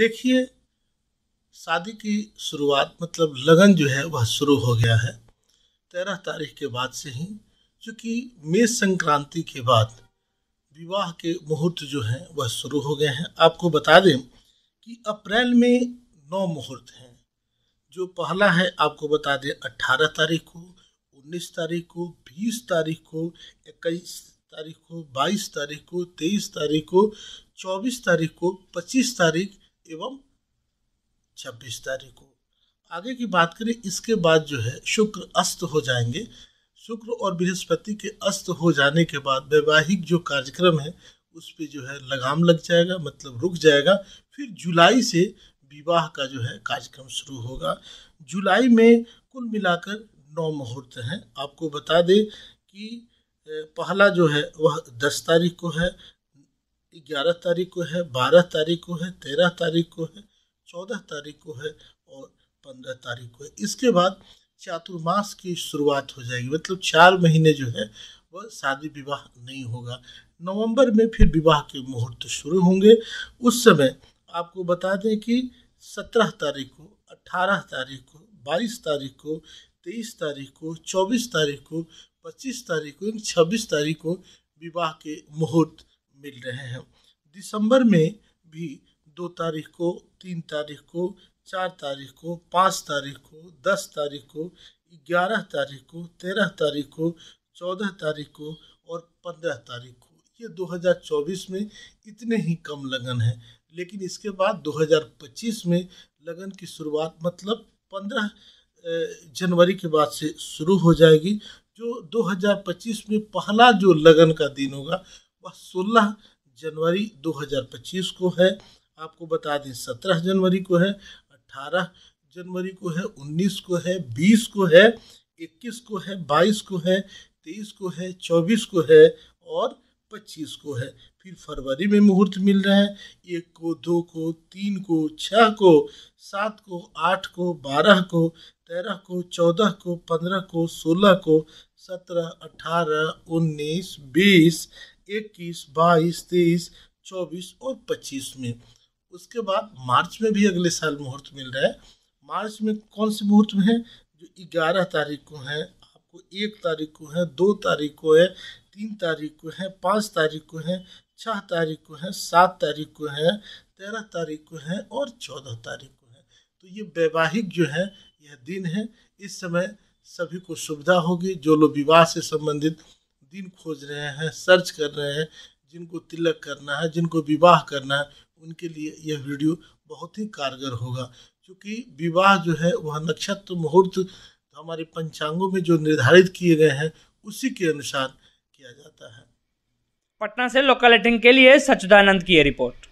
देखिए शादी की शुरुआत मतलब लगन जो है वह शुरू हो गया है तेरह तारीख के बाद से ही चूँकि मेष संक्रांति के बाद विवाह के मुहूर्त जो हैं वह शुरू हो गए हैं आपको बता दें कि अप्रैल में नौ मुहूर्त हैं जो पहला है आपको बता दें अट्ठारह तारीख को उन्नीस तारीख को बीस तारीख को इक्कीस तारीख को बाईस तारीख को तेईस तारीख को चौबीस तारीख को पच्चीस तारीख एवं छब्बीस तारीख को आगे की बात करें इसके बाद जो है शुक्र अस्त हो जाएंगे शुक्र और बृहस्पति के अस्त हो जाने के बाद वैवाहिक जो कार्यक्रम है उस पर जो है लगाम लग जाएगा मतलब रुक जाएगा फिर जुलाई से विवाह का जो है कार्यक्रम शुरू होगा जुलाई में कुल मिलाकर नौ मुहूर्त हैं आपको बता दें कि पहला जो है वह दस तारीख को है ग्यारह तारीख को है बारह तारीख को है तेरह तारीख को है चौदह तारीख को है और पंद्रह तारीख को है इसके बाद चातुर्मास की शुरुआत हो जाएगी मतलब चार महीने जो है वह शादी विवाह नहीं होगा नवंबर में फिर विवाह के मुहूर्त शुरू होंगे उस समय आपको बता दें कि सत्रह तारीख को अट्ठारह तारीख को बाईस तारीख को तेईस तारीख को चौबीस तारीख को पच्चीस तारीख को यानी छब्बीस तारीख को विवाह के मुहूर्त मिल रहे हैं दिसंबर में भी दो तारीख को तीन तारीख को चार तारीख को पाँच तारीख को दस तारीख को ग्यारह तारीख को तेरह तारीख को चौदह तारीख को और पंद्रह तारीख को ये 2024 में इतने ही कम लगन है लेकिन इसके बाद 2025 में लगन की शुरुआत मतलब 15 जनवरी के बाद से शुरू हो जाएगी जो 2025 में पहला जो लगन का दिन होगा वह सोलह जनवरी 2025 को है आपको बता दें सत्रह जनवरी को है 18 जनवरी को है उन्नीस को है बीस को है इक्कीस को है बाईस को है तेईस को है चौबीस को है और पच्चीस को है फिर फरवरी में मुहूर्त मिल रहा है एक को दो को तीन को छः को सात को आठ को बारह को तेरह को चौदह को पंद्रह को सोलह को सत्रह अठारह उन्नीस बीस इक्कीस बाईस तेईस चौबीस और पच्चीस में उसके बाद मार्च में भी अगले साल मुहूर्त मिल रहा है मार्च में कौन से मुहूर्त में है जो ग्यारह तारीख को है आपको एक तारीख को है दो तारीख को है तीन तारीख को है पाँच तारीख को है छः तारीख को है सात तारीख को है तेरह तारीख को है और चौदह तारीख को है तो ये वैवाहिक जो है यह दिन है इस समय सभी को सुविधा होगी जो लोग विवाह से संबंधित दिन खोज रहे हैं सर्च कर रहे हैं जिनको तिलक करना है जिनको विवाह करना है उनके लिए यह वीडियो बहुत ही कारगर होगा क्योंकि विवाह जो है वह नक्षत्र मुहूर्त हमारे पंचांगों में जो निर्धारित किए गए हैं उसी के अनुसार किया जाता है पटना से लोकल के लिए सचुदानंद की रिपोर्ट